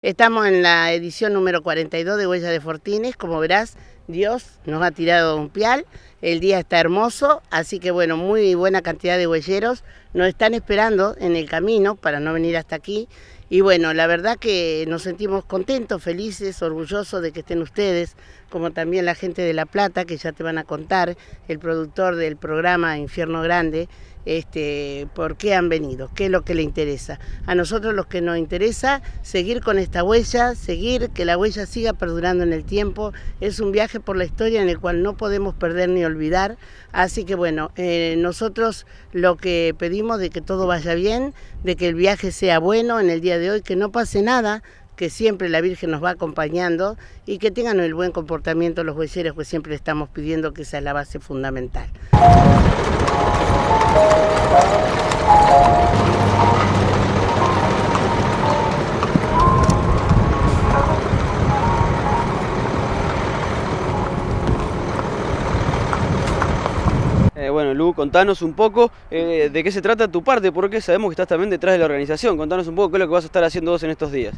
Estamos en la edición número 42 de Huellas de Fortines. Como verás, Dios nos ha tirado un pial el día está hermoso, así que bueno, muy buena cantidad de huelleros nos están esperando en el camino para no venir hasta aquí. Y bueno, la verdad que nos sentimos contentos, felices, orgullosos de que estén ustedes, como también la gente de La Plata, que ya te van a contar, el productor del programa Infierno Grande, este, por qué han venido, qué es lo que le interesa. A nosotros lo que nos interesa, seguir con esta huella, seguir que la huella siga perdurando en el tiempo. Es un viaje por la historia en el cual no podemos perder ni olvidar. Así que bueno, eh, nosotros lo que pedimos de que todo vaya bien, de que el viaje sea bueno en el día de hoy, que no pase nada, que siempre la Virgen nos va acompañando y que tengan el buen comportamiento los huelleros pues siempre estamos pidiendo que sea la base fundamental. Contanos un poco eh, de qué se trata tu parte, porque sabemos que estás también detrás de la organización. Contanos un poco qué es lo que vas a estar haciendo vos en estos días.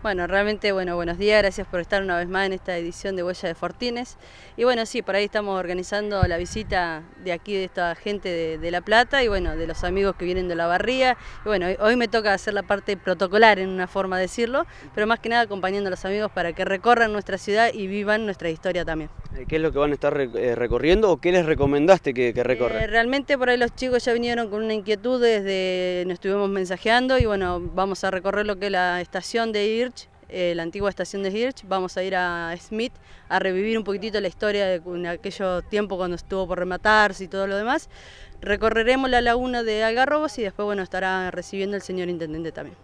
Bueno, realmente, bueno, buenos días, gracias por estar una vez más en esta edición de Huella de Fortines. Y bueno, sí, por ahí estamos organizando la visita de aquí de esta gente de, La Plata y bueno, de los amigos que vienen de la barría. Y bueno, hoy me toca hacer la parte protocolar en una forma de decirlo, pero más que nada acompañando a los amigos para que recorran nuestra ciudad y vivan nuestra historia también. Eh, ¿Qué es lo que van a estar eh, recorriendo o qué les recomendaste que, eh, recorran? realmente por ahí los chicos ya vinieron con una inquietud desde nos estuvimos mensajeando y bueno, vamos a recorrer lo que es la estación de ir eh, la antigua estación de Hirsch, vamos a ir a Smith a revivir un poquitito la historia de aquello tiempo cuando estuvo por rematarse y todo lo demás. Recorreremos la laguna de Algarrobos y después bueno estará recibiendo el señor intendente también.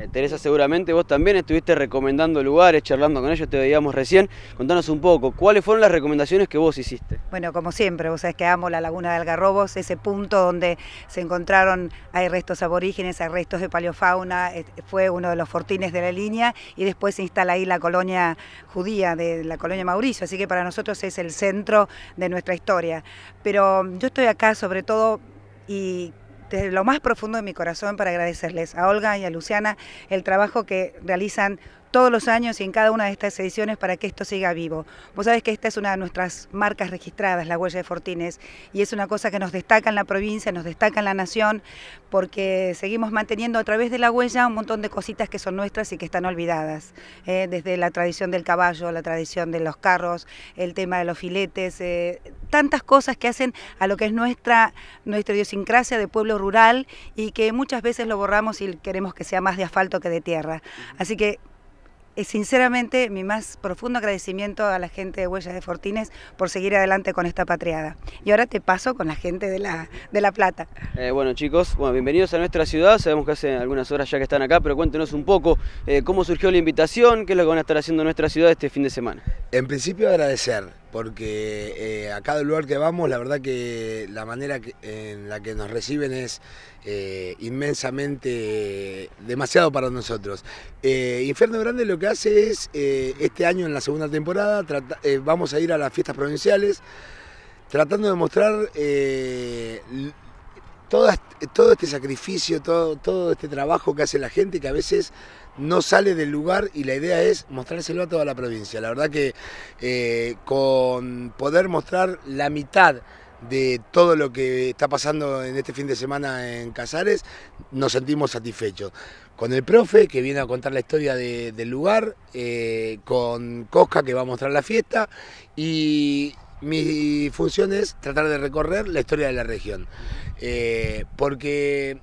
Eh, Teresa, seguramente vos también estuviste recomendando lugares, charlando con ellos, te veíamos recién. Contanos un poco, ¿cuáles fueron las recomendaciones que vos hiciste? Bueno, como siempre, vos sabés que amo la Laguna de Algarrobos, ese punto donde se encontraron, hay restos aborígenes, hay restos de paleofauna, eh, fue uno de los fortines de la línea y después se instala ahí la colonia judía de la colonia Mauricio, así que para nosotros es el centro de nuestra historia. Pero yo estoy acá sobre todo y desde lo más profundo de mi corazón para agradecerles a Olga y a Luciana el trabajo que realizan todos los años y en cada una de estas ediciones para que esto siga vivo. Vos sabés que esta es una de nuestras marcas registradas, la huella de Fortines, y es una cosa que nos destaca en la provincia, nos destaca en la nación, porque seguimos manteniendo a través de la huella un montón de cositas que son nuestras y que están olvidadas, eh, desde la tradición del caballo, la tradición de los carros, el tema de los filetes, eh, tantas cosas que hacen a lo que es nuestra, nuestra idiosincrasia de pueblo rural y que muchas veces lo borramos y queremos que sea más de asfalto que de tierra. Así que eh, sinceramente mi más profundo agradecimiento a la gente de Huellas de Fortines por seguir adelante con esta patriada. Y ahora te paso con la gente de La, de la Plata. Eh, bueno chicos, bueno, bienvenidos a nuestra ciudad, sabemos que hace algunas horas ya que están acá, pero cuéntenos un poco eh, cómo surgió la invitación, qué es lo que van a estar haciendo nuestra ciudad este fin de semana. En principio agradecer porque eh, a cada lugar que vamos, la verdad que la manera en la que nos reciben es eh, inmensamente demasiado para nosotros. Eh, Inferno Grande lo que hace es, este año en la segunda temporada, vamos a ir a las fiestas provinciales tratando de mostrar todo, este sacrificio, todo, todo este trabajo que hace la gente que a veces no sale del lugar y la idea es mostrárselo a toda la provincia. La verdad que eh, con poder mostrar la mitad de todo lo que está pasando en este fin de semana en Casares, nos sentimos satisfechos. Con el profe, que viene a contar la historia del lugar, eh, con Cosca, que va a mostrar la fiesta, y, mi función es tratar de recorrer la historia de la región, eh, porque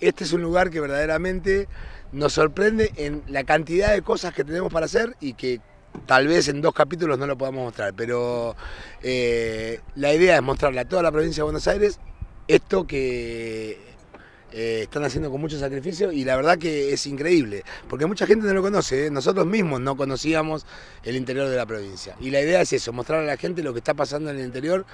este es un lugar que verdaderamente nos sorprende en la cantidad de cosas que tenemos para hacer y que tal vez en dos capítulos no lo podamos mostrar, pero eh, la idea es mostrarle a toda la provincia de Buenos Aires esto que eh, están haciendo con mucho sacrificio y la verdad que es increíble, porque mucha gente no lo conoce, ¿eh? nosotros mismos no conocíamos el interior de la provincia. Y la idea es eso, mostrar a la gente lo que está pasando en el interior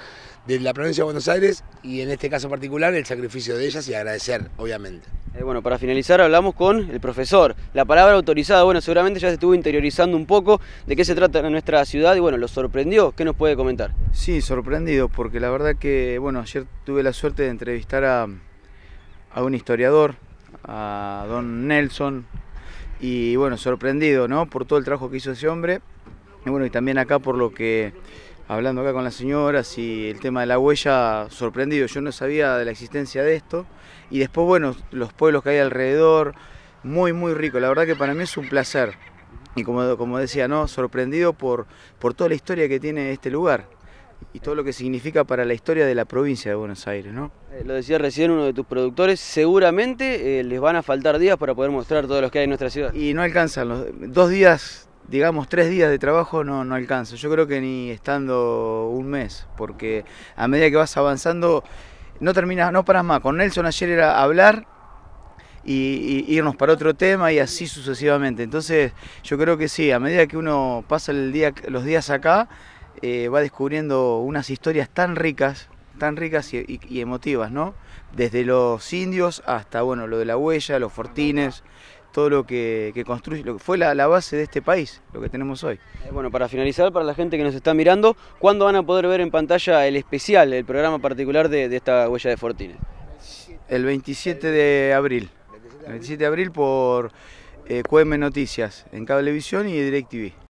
de la provincia de Buenos Aires y en este caso particular el sacrificio de ellas y agradecer, obviamente. Eh, bueno, para finalizar hablamos con el profesor. La palabra autorizada, bueno, seguramente ya se estuvo interiorizando un poco de qué se trata en nuestra ciudad y bueno, lo sorprendió. ¿Qué nos puede comentar? Sí, sorprendido, porque la verdad que, bueno, ayer tuve la suerte de entrevistar a a un historiador, a don Nelson, y bueno, sorprendido, ¿no? Por todo el trabajo que hizo ese hombre, y bueno, y también acá por lo que, hablando acá con las señoras y el tema de la huella, sorprendido, yo no sabía de la existencia de esto, y después, bueno, los pueblos que hay alrededor, muy, muy rico, la verdad que para mí es un placer, y como, como decía, ¿no? Sorprendido por, por toda la historia que tiene este lugar y todo lo que significa para la historia de la provincia de Buenos Aires, ¿no? Eh, lo decía recién uno de tus productores, seguramente eh, les van a faltar días para poder mostrar todo lo que hay en nuestra ciudad. Y no alcanzan, los, dos días, digamos tres días de trabajo no, no alcanza, yo creo que ni estando un mes, porque a medida que vas avanzando no terminas, no paras más. Con Nelson ayer era hablar, y, irnos para otro tema y así sucesivamente. Entonces yo creo que sí, a medida que uno pasa los días acá, eh, va descubriendo unas historias tan ricas, tan ricas y, emotivas, ¿no? Desde los indios hasta, bueno, lo de la huella, los fortines, todo lo que, construye, lo que fue la, base de este país, lo que tenemos hoy. Eh, bueno, para finalizar, para la gente que nos está mirando, ¿cuándo van a poder ver en pantalla el especial, el programa particular de, esta huella de fortines? El 27 de abril. El 27 de abril por eh, QM Noticias, en Cablevisión y DirecTV.